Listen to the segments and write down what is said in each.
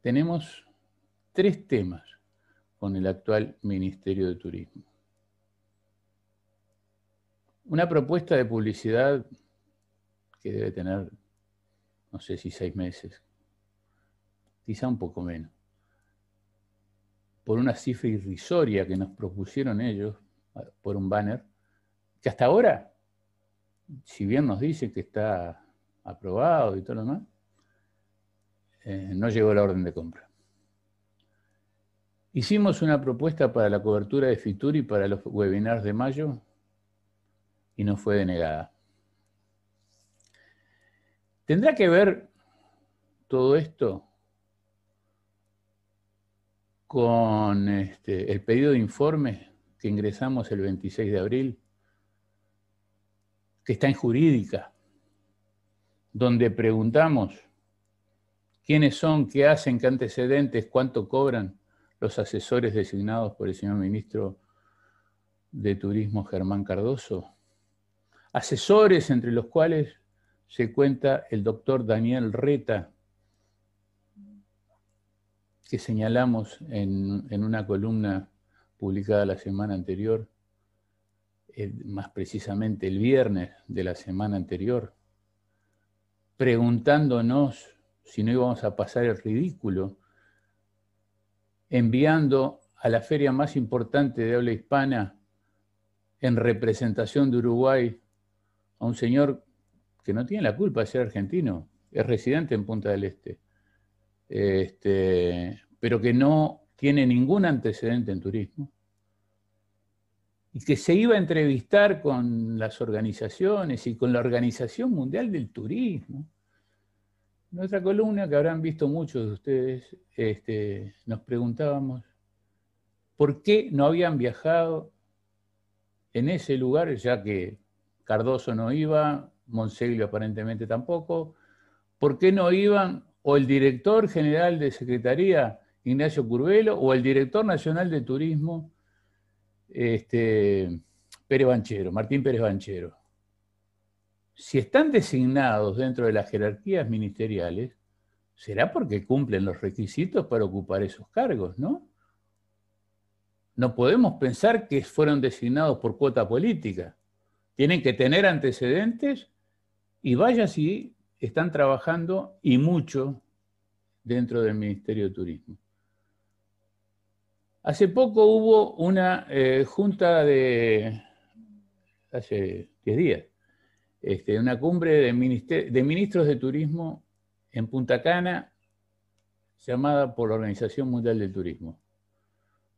tenemos tres temas con el actual Ministerio de Turismo. Una propuesta de publicidad que debe tener, no sé si seis meses, quizá un poco menos, por una cifra irrisoria que nos propusieron ellos, por un banner, que hasta ahora, si bien nos dice que está aprobado y todo lo demás, eh, no llegó la orden de compra. Hicimos una propuesta para la cobertura de Fituri y para los webinars de mayo y no fue denegada. ¿Tendrá que ver todo esto con este, el pedido de informe que ingresamos el 26 de abril, que está en jurídica, donde preguntamos quiénes son, qué hacen, qué antecedentes, cuánto cobran los asesores designados por el señor ministro de Turismo Germán Cardoso. Asesores entre los cuales se cuenta el doctor Daniel Reta, que señalamos en, una columna publicada la semana anterior, más precisamente el viernes de la semana anterior, preguntándonos si no íbamos a pasar el ridículo, enviando a la feria más importante de habla hispana en representación de Uruguay a un señor que no tiene la culpa de ser argentino, es residente en Punta del Este, este pero que no tiene ningún antecedente en turismo, y que se iba a entrevistar con las organizaciones y con la Organización Mundial del Turismo nuestra columna, que habrán visto muchos de ustedes, este, nos preguntábamos por qué no habían viajado en ese lugar, ya que Cardoso no iba, Monseglio aparentemente tampoco, por qué no iban o el director general de Secretaría, Ignacio Curvelo, o el director nacional de Turismo, este, Pérez Banchero, Martín Pérez Banchero si están designados dentro de las jerarquías ministeriales, será porque cumplen los requisitos para ocupar esos cargos, ¿no? No podemos pensar que fueron designados por cuota política. Tienen que tener antecedentes y vaya si están trabajando y mucho dentro del Ministerio de Turismo. Hace poco hubo una eh, junta de, hace 10 días, este, una cumbre de, ministros de turismo en Punta Cana, llamada por la Organización Mundial del Turismo.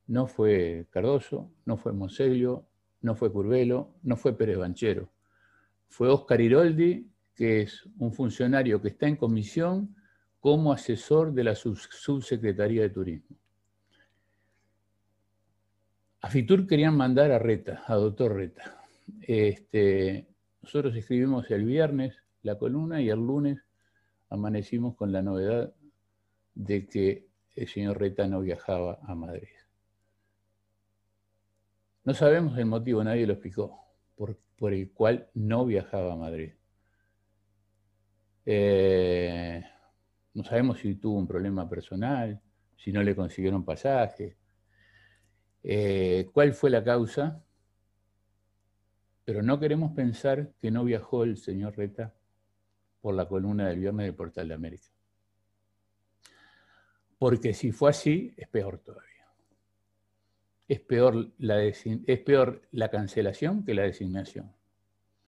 No fue Cardoso, no fue Monseglio, no fue Curbelo, no fue Pérez Banchero. Fue Oscar Iroldi, que es un funcionario que está en comisión como asesor de la subsecretaría de Turismo. A Fitur querían mandar a Reta, a doctor Reta. Este, nosotros escribimos el viernes la columna y el lunes amanecimos con la novedad de que el señor Reta no viajaba a Madrid. No sabemos el motivo, nadie lo explicó, por, el cual no viajaba a Madrid. Eh, no sabemos si tuvo un problema personal, si no le consiguieron pasaje, eh, cuál fue la causa, pero no queremos pensar que no viajó el señor Reta por la columna del viernes del Portal de América. Porque si fue así, es peor todavía. Es peor la, es peor la cancelación que la designación.